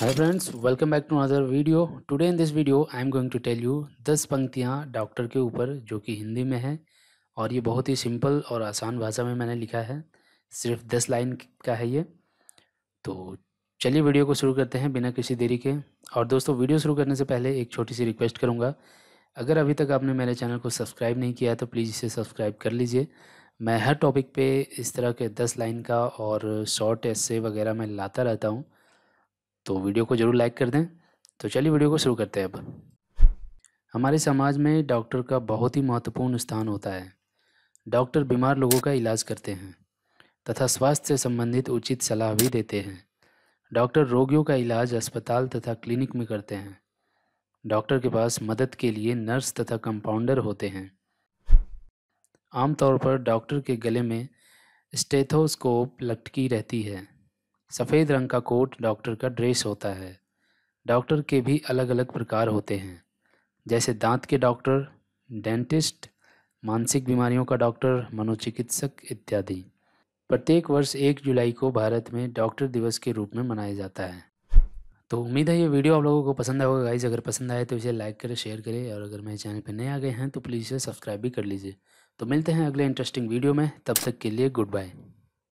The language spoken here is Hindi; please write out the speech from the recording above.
hi friends welcome back to other video today in this video I am going to tell you दस पंक्तियाँ डॉक्टर के ऊपर जो कि हिंदी में है और ये बहुत ही सिंपल और आसान भाषा में मैंने लिखा है सिर्फ दस लाइन का है ये तो चलिए वीडियो को शुरू करते हैं बिना किसी देरी के और दोस्तों वीडियो शुरू करने से पहले एक छोटी सी रिक्वेस्ट करूँगा अगर अभी तक आपने मेरे चैनल को सब्सक्राइब नहीं किया तो प्लीज़ इसे सब्सक्राइब कर लीजिए मैं हर टॉपिक पे इस तरह के दस लाइन का और शॉर्ट ऐसे वगैरह मैं लाता रहता हूँ तो वीडियो को ज़रूर लाइक कर दें तो चलिए वीडियो को शुरू करते हैं अब हमारे समाज में डॉक्टर का बहुत ही महत्वपूर्ण स्थान होता है डॉक्टर बीमार लोगों का इलाज करते हैं तथा स्वास्थ्य से संबंधित उचित सलाह भी देते हैं डॉक्टर रोगियों का इलाज अस्पताल तथा क्लिनिक में करते हैं डॉक्टर के पास मदद के लिए नर्स तथा कंपाउंडर होते हैं आमतौर पर डॉक्टर के गले में स्टेथोस्कोप लटकी रहती है सफ़ेद रंग का कोट डॉक्टर का ड्रेस होता है डॉक्टर के भी अलग अलग प्रकार होते हैं जैसे दांत के डॉक्टर डेंटिस्ट मानसिक बीमारियों का डॉक्टर मनोचिकित्सक इत्यादि प्रत्येक वर्ष एक जुलाई को भारत में डॉक्टर दिवस के रूप में मनाया जाता है तो उम्मीद है ये वीडियो आप लोगों को पसंद आएगा गाइज अगर पसंद आए तो इसे लाइक करें शेयर करें और अगर मेरे चैनल पर नए आ गए हैं तो प्लीज़ इसे सब्सक्राइब भी कर लीजिए तो मिलते हैं अगले इंटरेस्टिंग वीडियो में तब तक के लिए गुड बाय